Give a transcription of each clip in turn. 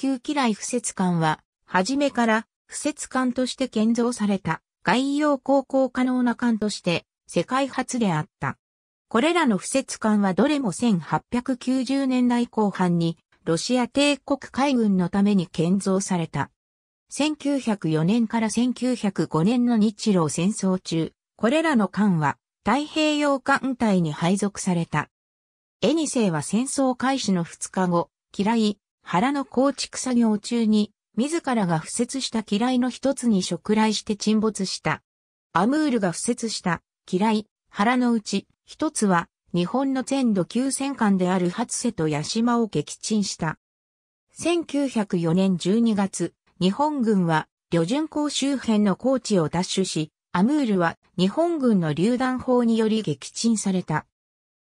旧機雷布設艦は、初めから布設艦として建造された外洋航行可能な艦として世界初であった。これらの布設艦はどれも1890年代後半にロシア帝国海軍のために建造された。1904年から1905年の日露戦争中、これらの艦は太平洋艦隊に配属された。エニセイは戦争開始の2日後、嫌い、原の構築作業中に、自らが付設した機雷の一つに触雷して沈没した。アムールが付設した機雷、原のうち、一つは、日本の全土急戦艦である初瀬と八島を撃沈した。1904年12月、日本軍は、旅順港周辺の高地を奪取し、アムールは日本軍の榴弾砲により撃沈された。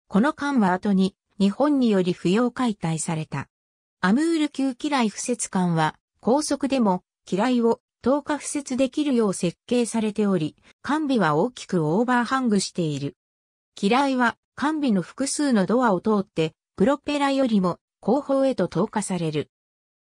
この艦は後に日本により不要解体された。アムール級機雷敷設艦は、高速でも、機雷を透過敷設できるよう設計されており、完備は大きくオーバーハングしている。機雷は、完備の複数のドアを通って、プロペラよりも後方へと投下される。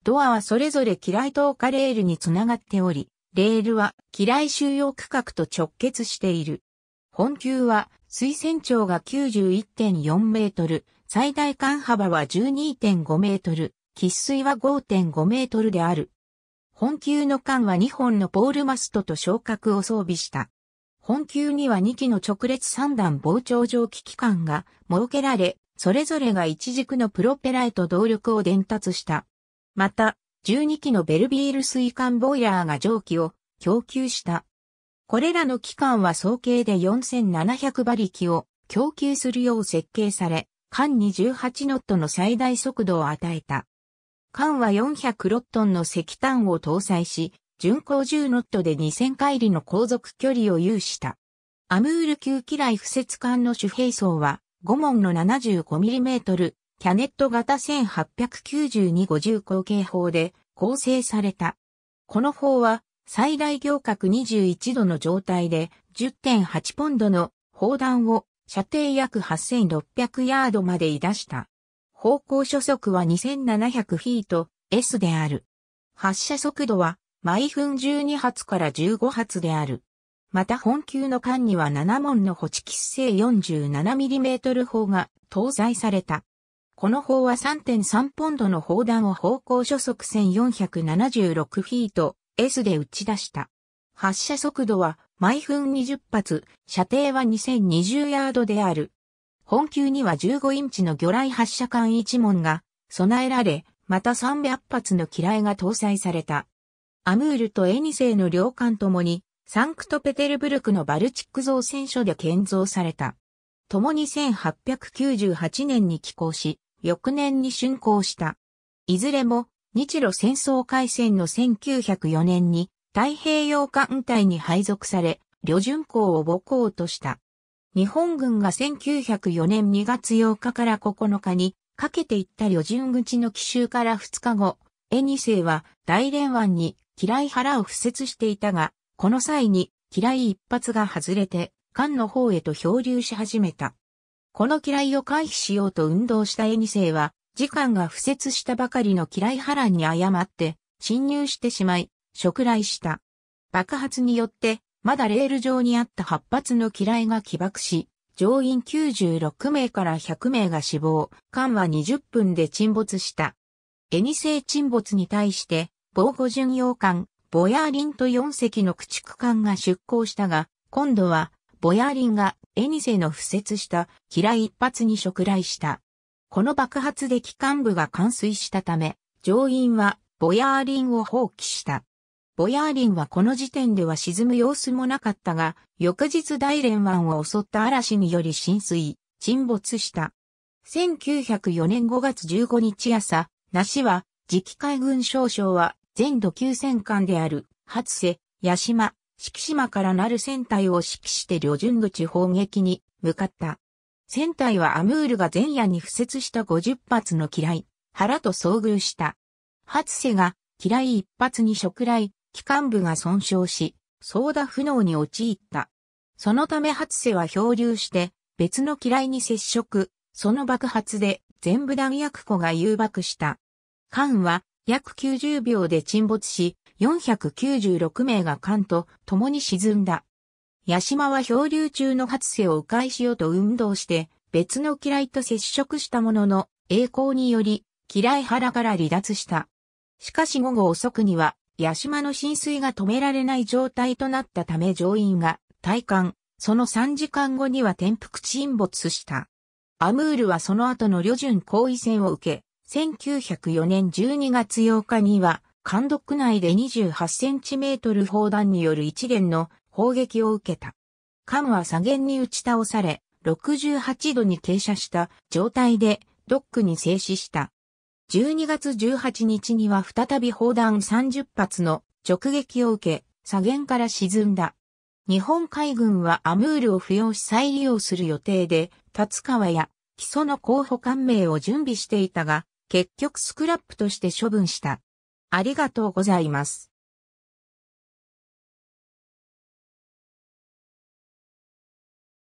ドアはそれぞれ機雷投下レールにつながっており、レールは機雷収容区画と直結している。本級は水線長が91.4メートル、最大間幅は12.5メートル、喫水は5.5メートルである。本級の艦は2本のポールマストと昇格を装備した。本級には2機の直列3段膨張蒸気機関が設けられ、それぞれが一軸のプロペラへと動力を伝達した。また、12機のベルビール水管ボイラーが蒸気を供給した。これらの機関は総計で4700馬力を供給するよう設計され、艦に18ノットの最大速度を与えた。艦は4 0ットンの石炭を搭載し、巡航10ノットで2000海里の航続距離を有した。アムール級機雷不設艦の主兵装は5門の 75mm、キャネット型1892-50口径砲で構成された。この砲は最大行角21度の状態で10.8ポンドの砲弾を射程約8600ヤードまで射出した。方向初速は2700フィート S である。発射速度は毎分12発から15発である。また本級の艦には7門のホチキス製 47mm 砲が搭載された。この砲は3.3ポンドの砲弾を方向初速1476フィート S で打ち出した。発射速度は毎分20発、射程は2020ヤードである。本級には15インチの魚雷発射艦1門が備えられ、また300発の機雷が搭載された。アムールとエニセイの両艦ともに、サンクトペテルブルクのバルチック造船所で建造された。共に1898年に寄港し、翌年に竣工した。いずれも、日露戦争開戦の1904年に太平洋艦隊に配属され、旅順港を母港とした。日本軍が1904年2月8日から9日にかけていった旅順口の奇襲から2日後、エニセイは大連湾に嫌い腹を敷設していたが、この際に嫌い一発が外れて、艦の方へと漂流し始めた。この嫌いを回避しようと運動したエニセイは、時間が敷設したばかりの嫌い腹に誤って侵入してしまい、触来した。爆発によってまだレール上にあった8発の機雷が起爆し、乗員96名から100名が死亡、艦は20分で沈没した。エニセイ沈没に対して、防護巡洋艦、ボヤーリンと4隻の駆逐艦が出港したが、今度は、ボヤーリンがエニセの敷設した機雷一発に触雷した。この爆発で機関部が冠水したため、乗員はボヤーリンを放棄した。ボヤーリンはこの時点では沈む様子もなかったが、翌日大連湾を襲った嵐により浸水、沈没した。1904年5月15日朝、梨は、次期海軍少将は、全土急戦艦である、初瀬、八島、四季島からなる船隊を指揮して旅順口砲撃に向かった。船隊はアムールが前夜に付設した50発の機雷、腹と遭遇した。初瀬が、機雷一発に食雷、機関部が損傷し、操舵不能に陥った。そのため初瀬は漂流して、別の機雷に接触、その爆発で全部弾薬庫が誘爆した。艦は約90秒で沈没し、496名が艦と共に沈んだ。八島は漂流中の初瀬を迂回しようと運動して、別の機雷と接触したものの、栄光により、機雷腹から離脱した。しかし午後遅くには、屋島の浸水が止められない状態となったため乗員が退官、その3時間後には転覆沈没した。アムールはその後の旅順行為戦を受け、1904年12月8日には、監督内で28センチメートル砲弾による一連の砲撃を受けた。カムは左舷に打ち倒され、68度に傾斜した状態でドックに静止した。12月18日には再び砲弾30発の直撃を受け、左舷から沈んだ。日本海軍はアムールを不要し再利用する予定で、立川や基礎の候補官名を準備していたが、結局スクラップとして処分した。ありがとうございます。